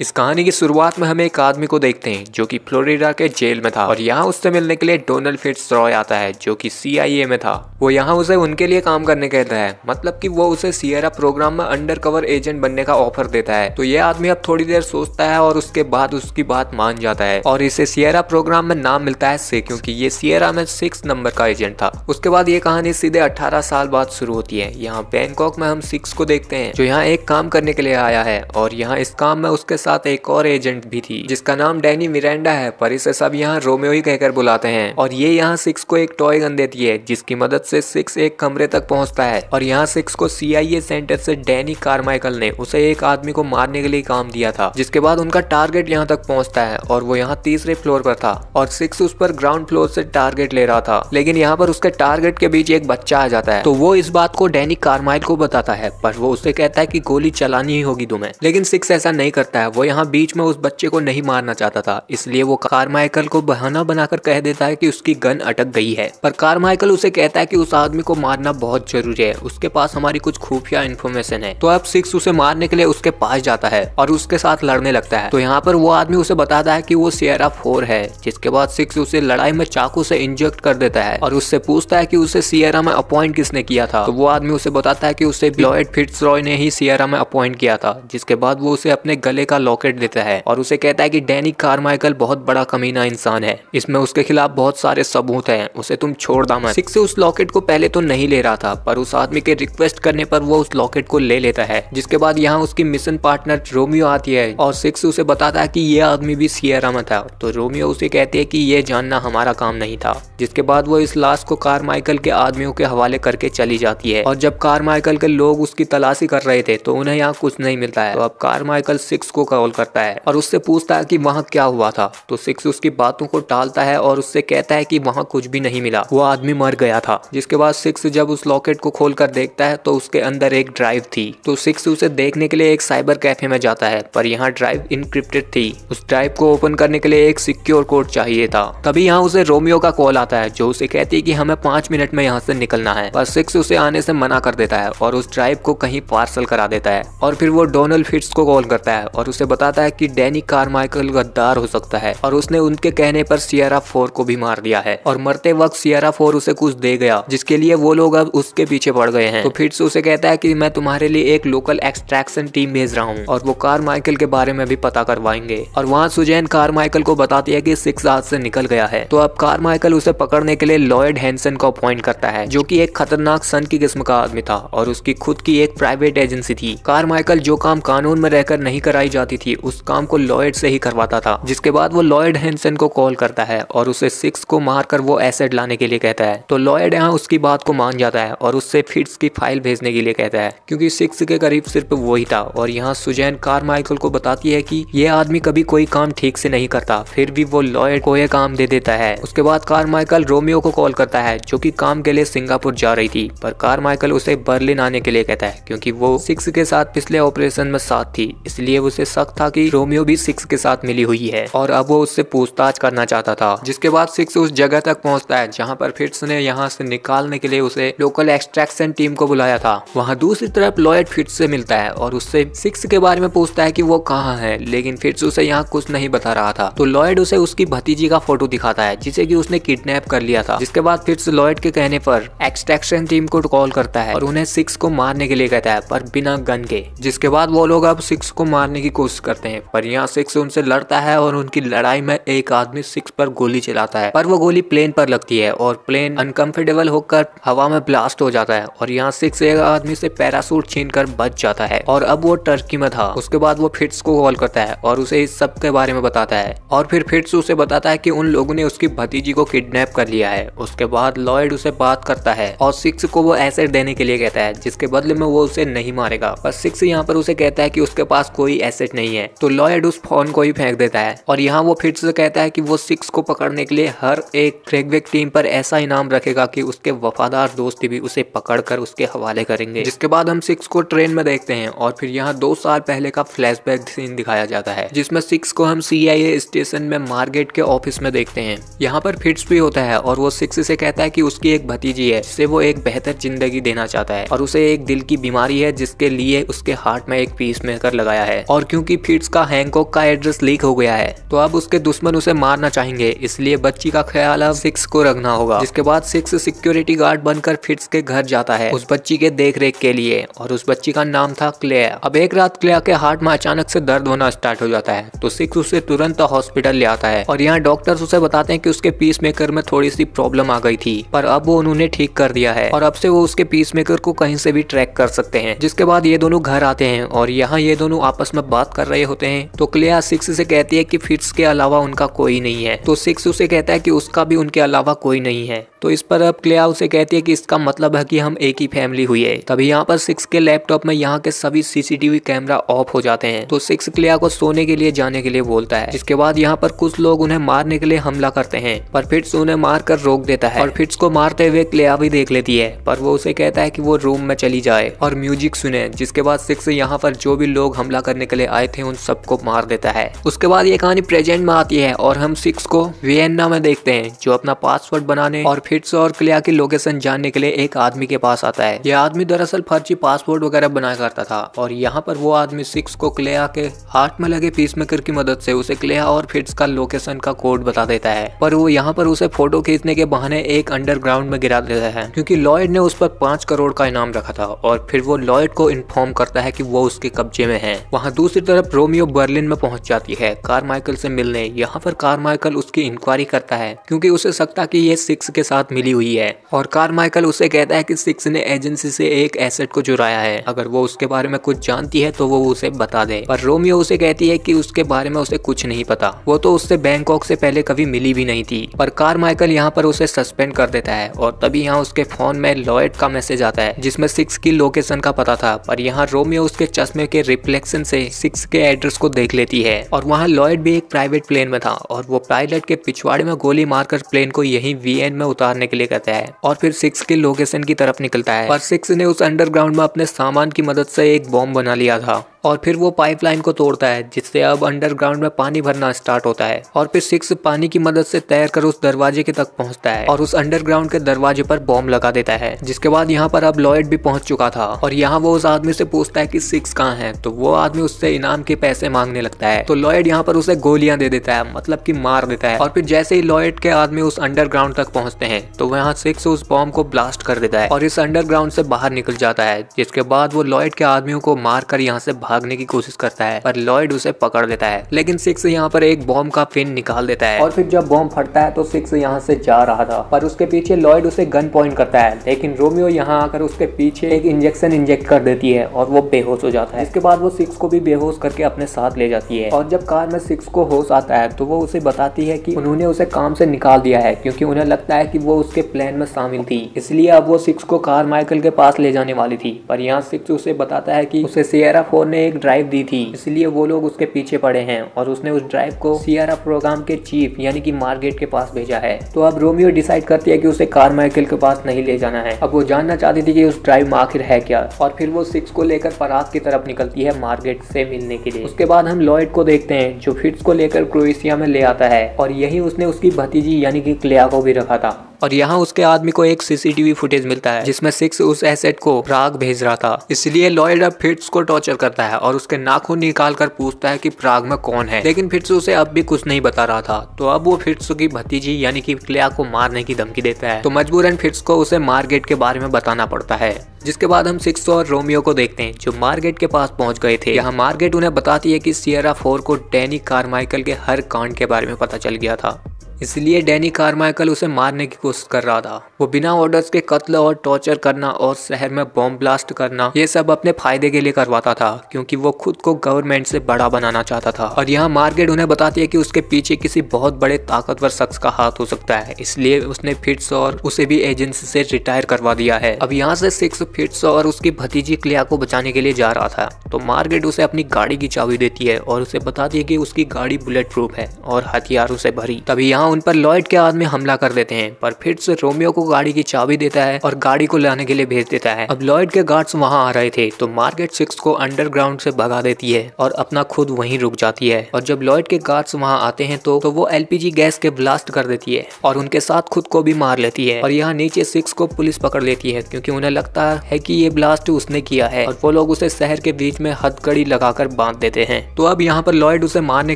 इस कहानी की शुरुआत में हमें एक आदमी को देखते हैं जो कि फ्लोरिडा के जेल में था और यहाँ उससे मिलने के लिए डोनाल्ड फिट्स रॉय आता है जो कि सीआईए में था वो यहाँ उसे उनके लिए काम करने कहता है मतलब कि वो उसे सियरा प्रोग्राम में अंडरकवर एजेंट बनने का ऑफर देता है तो ये आदमी अब थोड़ी देर सोचता है और उसके बाद उसकी बात मान जाता है और इसे सियरा प्रोग्राम में नाम मिलता है से क्योंकि ये सियरा में सिक्स नंबर का एजेंट था उसके बाद ये कहानी सीधे अठारह साल बाद शुरू होती है यहाँ बैंकॉक में हम सिक्स को देखते हैं जो यहाँ एक काम करने के लिए आया है और यहाँ इस काम में उसके साथ एक और एजेंट भी थी जिसका नाम डैनी मिरेंडा है पर इसे सब यहाँ रोमियो ही कहकर बुलाते हैं और ये यहाँ सिक्स को एक टॉय गन देती है जिसकी मदद से सिक्स एक कमरे तक पहुँचता है और यहाँ सिक्स को सीआईए सेंटर से डैनी कारमाइकल ने उसे एक आदमी को मारने के लिए काम दिया था जिसके बाद उनका टारगेट यहाँ तक पहुँचता है और वो यहाँ तीसरे फ्लोर पर था और सिक्स उस पर ग्राउंड फ्लोर से टारगेट ले रहा था लेकिन यहाँ पर उसके टारगेट के बीच एक बच्चा आ जाता है तो वो इस बात को डैनी कारमाइल को बताता है पर वो उसे कहता है की गोली चलानी ही होगी तुम्हें लेकिन सिक्स ऐसा नहीं करता है वो यहाँ बीच में उस बच्चे को नहीं मारना चाहता था इसलिए वो कारमाइकल को बहाना बनाकर कह देता है कि उसकी गन अटक गई है पर कारमाइकल उसे कहता है कि उस आदमी को मारना बहुत जरूरी है उसके पास हमारी कुछ खुफिया इन्फॉर्मेशन है तो अब सिक्स उसे मारने के लिए उसके पास जाता है और उसके साथ लड़ने लगता है तो यहाँ पर वो आदमी उसे बताता है की वो सियरा फोर है जिसके बाद सिक्स उसे लड़ाई में चाकू से इंजेक्ट कर देता है और उससे पूछता है की उसे सियरा में अपॉइंट किसने किया था तो वो आदमी उसे बताता है की उसे ब्लॉयड फिट्स ने ही सियरा में अपॉइंट किया था जिसके बाद वो उसे अपने गले का लॉकेट देता है और उसे कहता है कि डैनी कारमाइकल बहुत बड़ा कमीना इंसान है इसमें उसके खिलाफ बहुत सारे सबूत हैं उसे तुम छोड़ दामा सिक्स से उस लॉकेट को पहले तो नहीं ले रहा था पर उस आदमी के रिक्वेस्ट करने पर वो उस लॉकेट को ले लेता है जिसके बाद यहाँ उसकी मिशन पार्टनर रोमियो आती है और सिक्स उसे बताता है की ये आदमी भी सियरा में था तो रोमियो उसे कहते है की ये जानना हमारा काम नहीं था जिसके बाद वो इस लाश को कारमाइकल के आदमियों के हवाले करके चली जाती है और जब कारमाइकल के लोग उसकी तलाशी कर रहे थे तो उन्हें यहाँ कुछ नहीं मिलता है तो अब कारमाइकल सिक्स को कॉल करता है और उससे पूछता है कि वहाँ क्या हुआ था तो सिक्स उसकी बातों को टालता है और उससे कहता है कि वहाँ कुछ भी नहीं मिला वो आदमी मर गया था जिसके बाद सिक्स जब उस लॉकेट को खोल कर देखता है तो उसके अंदर एक ड्राइव थी तो सिक्स उसे देखने के लिए एक साइबर कैफे में जाता है पर यहाँ ड्राइव इनक्रिप्टेड थी उस ड्राइव को ओपन करने के लिए एक सिक्योर कोड चाहिए था तभी यहाँ उसे रोमियो का कॉल आता है जो उसे कहती है कि हमें पांच मिनट में यहाँ से निकलना है पर सिक्स उसे आने से मना कर देता है और उस ड्राइव को कहीं पार्सल करा देता है और फिर वो डोनल्ड फिट्स को कॉल करता है और उसे उसे बताता है कि डैनी कारमाइकल गद्दार हो सकता है और उसने उनके कहने पर सियारा फोर को भी मार दिया है और मरते वक्त सियारा फोर उसे कुछ दे गया जिसके लिए वो लोग अब उसके पीछे पड़ गए हैं तो फिर से उसे कहता है कि मैं तुम्हारे लिए एक लोकल एक्सट्रैक्शन टीम भेज रहा हूँ और वो कार माइकल के बारे में भी पता करवाएंगे और वहाँ सुजैन कार माइकल को बताती है की सिक्स आज से निकल गया है तो अब कार माइकल उसे पकड़ने के लिए लॉयड हैंसन को अपॉइंट करता है जो की एक खतरनाक सन की किस्म का आदमी था और उसकी खुद की एक प्राइवेट एजेंसी थी कार माइकल जो काम कानून में रहकर नहीं कराई जाती करवाती थी उस काम को लॉयड से ही करवाता था जिसके बाद वो लॉयड हेंसन को कॉल करता है और उसे सिक्स को मारकर वो एसेड लाने के लिए कहता है तो लॉयड यहाँ उसकी बात को मान जाता है और उससे फिट्स की फाइल भेजने के लिए कहता है क्योंकि सिक्स के करीब सिर्फ वो ही था और यहाँ सुजैन कार माइकल को बताती है कि ये आदमी कभी कोई काम ठीक से नहीं करता फिर भी वो लॉयड को यह काम दे देता है उसके बाद कार माइकल रोमियो को कॉल करता है जो की काम के लिए सिंगापुर जा रही थी पर कार माइकल उसे बर्लिन आने के लिए कहता है क्योंकि वो सिक्स के साथ पिछले ऑपरेशन में साथ थी इसलिए उसे शक था कि रोमियो भी सिक्स के साथ मिली हुई है और अब वो उससे पूछताछ करना चाहता था जिसके बाद सिक्स उस जगह तक पहुंचता है जहां पर फिट्स ने यहां से निकालने के लिए उसे लोकल एक्सट्रैक्शन टीम को बुलाया था वहां दूसरी तरफ लॉयड फिट्स से मिलता है और उससे सिक्स के बारे में पूछता है की वो कहाँ है लेकिन फिट्स उसे यहाँ कुछ नहीं बता रहा था तो लॉयड उसे उसकी भतीजी का फोटो दिखाता है जिसे की उसने किडनेप कर लिया था जिसके बाद फिट्स लॉयड के कहने पर एक्सट्रैक्शन टीम को कॉल करता है और उन्हें सिक्स को मारने के लिए कहता है पर बिना गन के जिसके बाद वो लोग अब सिक्स को मारने की कोशिश करते हैं पर यहाँ सिक्स उनसे लड़ता है और उनकी लड़ाई में एक आदमी सिक्स पर गोली चलाता है पर वो गोली प्लेन पर लगती है और प्लेन अनकंफर्टेबल होकर हवा में ब्लास्ट हो जाता है और यहाँ सिक्स एक आदमी से पैरासूट छीन कर बच जाता है और अब वो टर्की में था उसके बाद वो फिट्स को कॉल करता है और उसे इस सब के बारे में बताता है और फिर फिट्स उसे बताता है की उन लोगों ने उसकी भतीजी को किडनेप कर लिया है उसके बाद लॉयड उसे बात करता है और सिक्स को वो एसेट देने के लिए कहता है जिसके बदले में वो उसे नहीं मारेगा पर सिक्स यहाँ पर उसे कहता है कि उसके पास कोई एसेट नहीं है तो लॉयड उस फोन को ही फेंक देता है और यहाँ वो फिर से कहता है कि वो सिक्स को पकड़ने के लिए हर एक क्रेगवेक टीम पर ऐसा इनाम रखेगा कि उसके वफादार दोस्त भी उसे पकड़ कर उसके हवाले करेंगे जिसके बाद हम सिक्स को ट्रेन में देखते हैं और फिर यहाँ दो साल पहले का बैक सीन दिखाया जाता है जिसमें सिक्स को हम ए स्टेशन में मार्केट के ऑफिस में देखते हैं यहाँ पर फिट्स भी होता है और वो सिक्स से कहता है कि उसकी एक भतीजी है जिसे वो एक बेहतर जिंदगी देना चाहता है और उसे एक दिल की बीमारी है जिसके लिए उसके हार्ट में एक पीस मेकर लगाया है और क्योंकि क्योंकि फिट्स का हैंकॉक का एड्रेस लीक हो गया है तो अब उसके दुश्मन उसे मारना चाहेंगे इसलिए बच्ची का ख्याल अब सिक्स को रखना होगा जिसके बाद सिक्स सिक्योरिटी गार्ड बनकर फिट्स के घर जाता है उस बच्ची के देख रेख के लिए और उस बच्ची का नाम था क्लेया अब एक रात क्लेया के हार्ट में अचानक से दर्द होना स्टार्ट हो जाता है तो सिक्स उसे तुरंत हॉस्पिटल ले आता है और यहाँ डॉक्टर उसे बताते हैं कि उसके पीस मेकर में थोड़ी सी प्रॉब्लम आ गई थी पर अब वो उन्होंने ठीक कर दिया है और अब से वो उसके पीस मेकर को कहीं से भी ट्रैक कर सकते हैं जिसके बाद ये दोनों घर आते हैं और यहाँ ये दोनों आपस में बात कर रहे होते हैं तो क्लिया सिक्स से कहती है कि फिट्स के अलावा उनका कोई नहीं है तो सिक्स उसे कहता है कि उसका भी उनके अलावा कोई नहीं है तो इस पर अब क्लिया उसे कहती है कि इसका मतलब है कि हम एक ही फैमिली हुई है तभी यहाँ पर सिक्स के लैपटॉप में यहाँ के सभी सीसीटीवी कैमरा ऑफ हो जाते हैं तो सिक्स क्लिया को सोने के लिए जाने के लिए बोलता है इसके बाद यहाँ पर कुछ लोग उन्हें मारने के लिए हमला करते हैं पर फिट्स उन्हें मार कर रोक देता है और फिट्स को मारते हुए क्लिया भी देख लेती है पर वो उसे कहता है की वो रूम में चली जाए और म्यूजिक सुने जिसके बाद सिक्स यहाँ पर जो भी लोग हमला करने के लिए आए थे उन सबको मार देता है उसके बाद ये कहानी प्रेजेंट में आती है और हम सिक्स को वियना में देखते हैं जो अपना पासवर्ड बनाने और फिर किट्स और क्लिया की लोकेशन जानने के लिए एक आदमी के पास आता है यह आदमी दरअसल फर्जी पासपोर्ट वगैरह बनाया करता था और यहाँ पर वो आदमी सिक्स को क्लिया के हाथ में लगे पीस मेकर की मदद से उसे क्लिया और फिट्स का लोकेशन का कोड बता देता है पर वो यहाँ पर उसे फोटो खींचने के बहाने एक अंडरग्राउंड में गिरा देता है क्योंकि लॉयड ने उस पर पांच करोड़ का इनाम रखा था और फिर वो लॉयड को इन्फॉर्म करता है की वो उसके कब्जे में है वहाँ दूसरी तरफ रोमियो बर्लिन में पहुंच जाती है कारमाइकल से मिलने यहाँ पर कारमाइकल उसकी इंक्वायरी करता है क्योंकि उसे सकता की ये सिक्स के साथ साथ मिली हुई है और कार माइकल उसे कहता है कि सिक्स ने एजेंसी से एक एसेट को चुराया है अगर वो उसके बारे में कुछ जानती है तो वो उसे बता दे पर रोमियो उसे कहती है कि उसके बारे में उसे कुछ नहीं पता वो तो उससे बैंकॉक से पहले कभी मिली भी नहीं थी पर कार माइकल यहाँ पर उसे सस्पेंड कर देता है और तभी यहाँ उसके फोन में लॉयड का मैसेज आता है जिसमे सिक्स की लोकेशन का पता था पर यहाँ रोमियो उसके चश्मे के रिफ्लेक्शन से सिक्स के एड्रेस को देख लेती है और वहाँ लॉयड भी एक प्राइवेट प्लेन में था और वो पायलट के पिछवाड़े में गोली मारकर प्लेन को यही वी में उतार उतारने के लिए कहता है और फिर सिक्स के लोकेशन की तरफ निकलता है और सिक्स ने उस अंडरग्राउंड में अपने सामान की मदद से एक बॉम्ब बना लिया था और फिर वो पाइपलाइन को तोड़ता है जिससे अब अंडरग्राउंड में पानी भरना स्टार्ट होता है और फिर सिक्स पानी की मदद से तैर कर उस दरवाजे के तक पहुंचता है और उस अंडरग्राउंड के दरवाजे पर बॉम्ब लगा देता है जिसके बाद यहाँ पर अब लॉयड भी पहुंच चुका था और यहाँ वो उस आदमी से पूछता है की सिक्स कहाँ है तो वो आदमी उससे इनाम के पैसे मांगने लगता है तो लॉयड यहाँ पर उसे गोलियां दे देता है मतलब की मार देता है और फिर जैसे ही लॉयड के आदमी उस अंडरग्राउंड तक पहुंचते हैं तो वहाँ सिक्स उस बॉम्ब को ब्लास्ट कर देता है और इस अंडरग्राउंड से बाहर निकल जाता है जिसके बाद वो लॉयड के आदमियों को मारकर यहाँ से बाहर भागने की कोशिश करता है पर लॉयड उसे पकड़ लेता है लेकिन सिक्स यहाँ पर एक बॉम्ब का पिन निकाल देता है और फिर जब बॉम्ब फटता है तो सिक्स यहाँ से जा रहा था पर उसके पीछे लॉयड उसे गन पॉइंट करता है लेकिन रोमियो यहाँ आकर उसके पीछे एक इंजेक्शन इंजेक्ट कर देती है और वो बेहोश हो जाता है इसके बाद वो सिक्स को भी बेहोश करके अपने साथ ले जाती है और जब कार में सिक्स को होश आता है तो वो उसे बताती है की उन्होंने उसे काम से निकाल दिया है क्यूँकी उन्हें लगता है की वो उसके प्लान में शामिल थी इसलिए अब वो सिक्स को कार माइकल के पास ले जाने वाली थी पर यहाँ सिक्स उसे बताता है की उसे सियरा फोर ने एक ड्राइव दी थी इसलिए वो लोग उसके पीछे पड़े हैं और उसने उस ड्राइव को सियारा प्रोग्राम के चीफ यानी कि मार्गेट के पास भेजा है तो अब रोमियो डिसाइड करती है कि उसे कार माइकिल के पास नहीं ले जाना है अब वो जानना चाहती थी कि उस ड्राइव में आखिर है क्या और फिर वो सिक्स को लेकर पराग की तरफ निकलती है मार्गेट से मिलने के लिए उसके बाद हम लॉयड को देखते हैं जो फिट्स को लेकर क्रोएशिया में ले आता है और यही उसने उसकी भतीजी यानी कि क्लिया को भी रखा था और यहाँ उसके आदमी को एक सीसीटीवी फुटेज मिलता है जिसमें सिक्स उस एसेट को प्राग भेज रहा था इसलिए लॉयड अब फिट्स को टॉर्चर करता है और उसके नाखून निकाल कर पूछता है की प्राग में कौन है लेकिन फिट्स उसे अब भी कुछ नहीं बता रहा था तो अब वो फिट्स की भतीजी यानी कि क्लिया को मारने की धमकी देता है तो मजबूरन फिट्स को उसे मार्केट के बारे में बताना पड़ता है जिसके बाद हम सिक्स और रोमियो को देखते हैं जो मार्गेट के पास पहुंच गए थे यहाँ मार्गेट उन्हें बताती है कि सियरा फोर को डैनी कारमाइकल के हर कांड के बारे में पता चल गया था इसलिए डैनी कारमाइकल उसे मारने की कोशिश कर रहा था वो बिना ऑर्डर्स के कत्ल और टॉर्चर करना और शहर में बॉम्ब ब्लास्ट करना ये सब अपने फायदे के लिए करवाता था क्योंकि वो खुद को गवर्नमेंट से बड़ा बनाना चाहता था और यहाँ मार्केट उन्हें बताती है कि उसके पीछे किसी बहुत बड़े ताकतवर शख्स का हाथ हो सकता है इसलिए उसने फिट्स और उसे भी एजेंसी से रिटायर करवा दिया है अब यहाँ से सिक्स फिट्स और उसकी भतीजी क्लिया को बचाने के लिए जा रहा था तो मार्गेट उसे अपनी गाड़ी की चाबी देती है और उसे बताती है कि उसकी गाड़ी बुलेट प्रूफ है और हथियारों से भरी तभी यहाँ उन पर लॉयड के आदमी हमला कर देते हैं पर फिट्स रोमियो को गाड़ी की चाबी देता है और गाड़ी को लाने के लिए भेज देता है अब लॉयड के गार्ड्स वहाँ आ रहे थे तो मार्केट सिक्स को अंडरग्राउंड से भगा देती है और अपना खुद वहीं रुक जाती है और जब लॉयड के गार्ड्स वहाँ आते हैं तो, तो वो एल गैस के ब्लास्ट कर देती है और उनके साथ खुद को भी मार लेती है और यहाँ नीचे सिक्स को पुलिस पकड़ लेती है क्योंकि उन्हें लगता है है कि ये ब्लास्ट उसने किया है और वो लोग उसे शहर के बीच में हथकड़ी लगाकर बांध देते हैं तो अब यहाँ पर लॉयड उसे मारने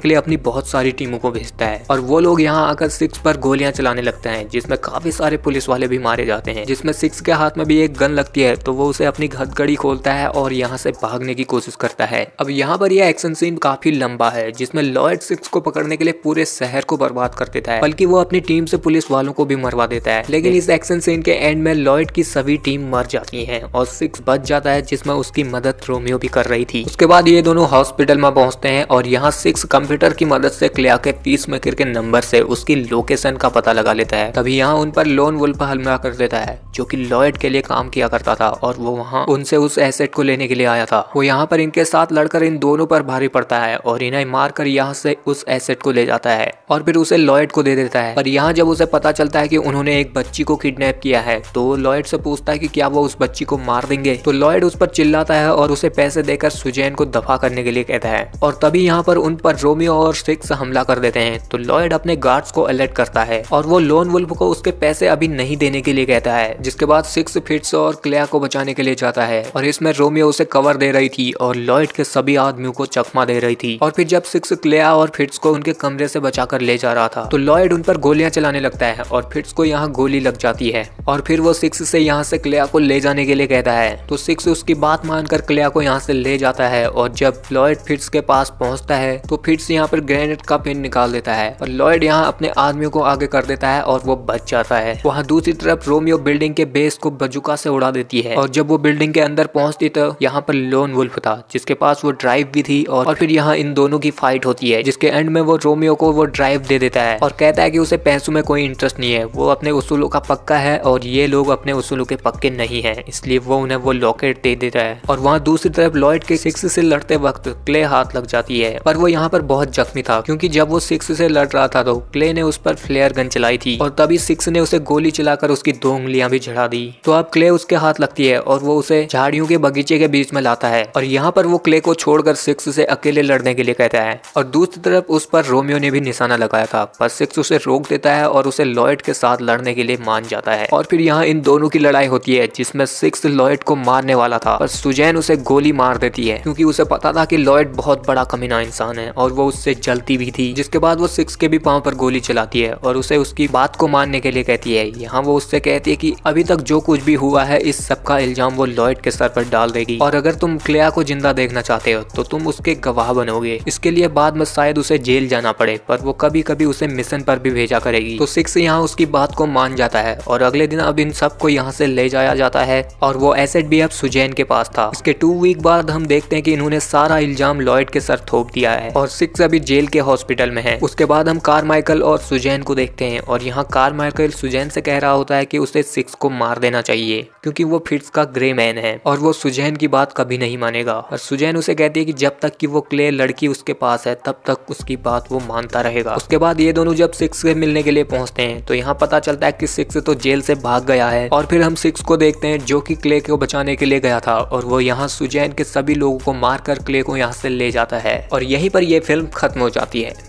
के लिए अपनी बहुत सारी टीमों को भेजता है और वो लोग यहाँ आकर सिक्स पर गोलियां चलाने लगते हैं जिसमे काफी सारे पुलिस वाले भी मारे जाते हैं जिसमे सिक्स के हाथ में भी एक गन लगती है तो वो उसे अपनी हथकड़ी खोलता है और यहाँ से भागने की कोशिश करता है अब यहाँ पर यह एक्शन सीन काफी लंबा है जिसमे लॉयड सिक्स को पकड़ने के लिए पूरे शहर को बर्बाद कर देता है बल्कि वो अपनी टीम से पुलिस वालों को भी मरवा देता है लेकिन इस एक्शन सीन के एंड में लॉयड की सभी टीम मर जाती है हैं और सिक्स बच जाता है जिसमें उसकी मदद रोमियो भी कर रही थी उसके बाद ये दोनों हॉस्पिटल में पहुंचते हैं और यहाँ सिक्स कंप्यूटर की मदद से क्लिया के पीस मेकर के नंबर से उसकी लोकेशन का पता लगा लेता है तभी यहाँ उन पर लोन वुल्फ हमला कर देता है जो की लॉयड के लिए काम किया करता था और वो वहाँ उनसे उस एसेट को लेने के लिए आया था वो यहाँ पर इनके साथ लड़कर इन दोनों पर भारी पड़ता है और इन्हें मारकर यहाँ से उस एसेट को ले जाता है और फिर उसे लॉयड को दे देता है पर यहाँ जब उसे पता चलता है कि उन्होंने एक बच्ची को किडनैप किया है तो लॉयड से पूछता है कि क्या वो उस बच्ची बच्ची को मार देंगे तो लॉयड उस पर चिल्लाता है और उसे पैसे देकर सुजैन को दफा करने के लिए कहता है और तभी यहाँ पर उन पर रोमियो और सिक्स हमला कर देते हैं तो लॉयड अपने गार्ड्स को अलर्ट करता है और वो लोन वुल्फ को उसके पैसे अभी नहीं देने के लिए कहता है जिसके बाद सिक्स फिट्स और क्लिया को बचाने के लिए जाता है और इसमें रोमियो उसे कवर दे रही थी और लॉयड के सभी आदमियों को चकमा दे रही थी और फिर जब सिक्स क्लिया और फिट्स को उनके कमरे से बचाकर ले जा रहा था तो लॉयड उन पर गोलियां चलाने लगता है और फिट्स को यहाँ गोली लग जाती है और फिर वो सिक्स से यहाँ से क्लिया को ले जाने के लिए कहता है तो सिक्स उसकी बात मानकर क्लिया को यहाँ से ले जाता है और जब लॉयड फिट्स के पास पहुंचता है तो फिट्स यहाँ पर ग्रेनेड का पिन निकाल देता है और लॉयड यहाँ अपने आदमियों को आगे कर देता है और वो बच जाता है वहाँ दूसरी तरफ रोमियो बिल्डिंग के बेस को बजुका से उड़ा देती है और जब वो बिल्डिंग के अंदर पहुंचती तो यहाँ पर लोन वुल्फ था जिसके पास वो ड्राइव भी थी और, और फिर यहाँ इन दोनों की फाइट होती है जिसके एंड में वो रोमियो को वो ड्राइव दे देता है और कहता है कि उसे पैसों में कोई इंटरेस्ट नहीं है वो अपने उसूलों का पक्का है और ये लोग अपने उसूलों के पक्के नहीं है इसलिए वो उन्हें वो लॉकेट दे देता है और वहाँ दूसरी तरफ लॉयड के सिक्स से लड़ते वक्त क्ले हाथ लग जाती है पर वो यहाँ पर बहुत जख्मी था क्योंकि जब वो सिक्स से लड़ रहा था तो क्ले ने उस पर फ्लेयर गन चलाई थी और तभी सिक्स ने उसे गोली चलाकर उसकी दो उंगलियां भी झड़ा दी तो अब क्ले उसके हाथ लगती है और वो उसे झाड़ियों के बगीचे के बीच में लाता है और यहाँ पर वो क्ले को छोड़कर सिक्स से अकेले लड़ने के लिए कहता है और दूसरी तरफ उस पर रोमियो ने भी निशाना लगाया था पर सिक्स उसे रोक देता है और उसे लॉयड के साथ लड़ने के लिए मान जाता है और फिर यहाँ इन दोनों की लड़ाई होती है जिसमे सिक्स लॉयड को मारने वाला था पर सुजैन उसे गोली मार देती है क्योंकि उसे पता था कि लॉयड बहुत बड़ा कमीना इंसान है और वो उससे जलती भी थी जिसके बाद वो सिक्स के भी पाँव पर गोली चलाती है और उसे उसकी बात को मानने के लिए कहती है यहाँ वो उससे कहती है की अभी तक जो कुछ भी हुआ है इस सब का इल्जाम वो लॉयड के सर पर डाल देगी और अगर तुम क्लिया को जिंदा देखना चाहते हो तो तुम उसके गवाह बनोगे इसके लिए बाद में शायद उसे जेल जाना पड़े पर वो कभी कभी उसे मिशन पर भी भेजा करेगी तो सिक्स यहाँ उसकी बात को मान जाता है और अगले दिन अब इन सबको यहाँ से ले जाया जाता है और वो एसेट भी अब सुजैन के पास था उसके टू वीक बाद हम देखते हैं कि इन्होंने सारा इल्जाम लॉयड के सर थोप दिया है और सिक्स अभी जेल के हॉस्पिटल में है उसके बाद हम कारमाइकल और सुजैन को देखते हैं और यहाँ माइकल सुजैन से कह रहा होता है कि उसे सिक्स को मार देना चाहिए क्योंकि वो फिट्स का ग्रे मैन है और वो सुजैन की बात कभी नहीं मानेगा और सुजैन उसे कहती है की जब तक की वो क्ले लड़की उसके पास है तब तक उसकी बात वो मानता रहेगा उसके बाद ये दोनों जब सिक्स से मिलने के लिए पहुंचते हैं तो यहाँ पता चलता है कि सिक्स तो जेल से भाग गया है और फिर हम सिक्स को देखते हैं जो कि क्ले को बचाने के लिए गया था और वो यहाँ सुजैन के सभी लोगों को मारकर क्ले को यहाँ से ले जाता है और यहीं पर यह फिल्म खत्म हो जाती है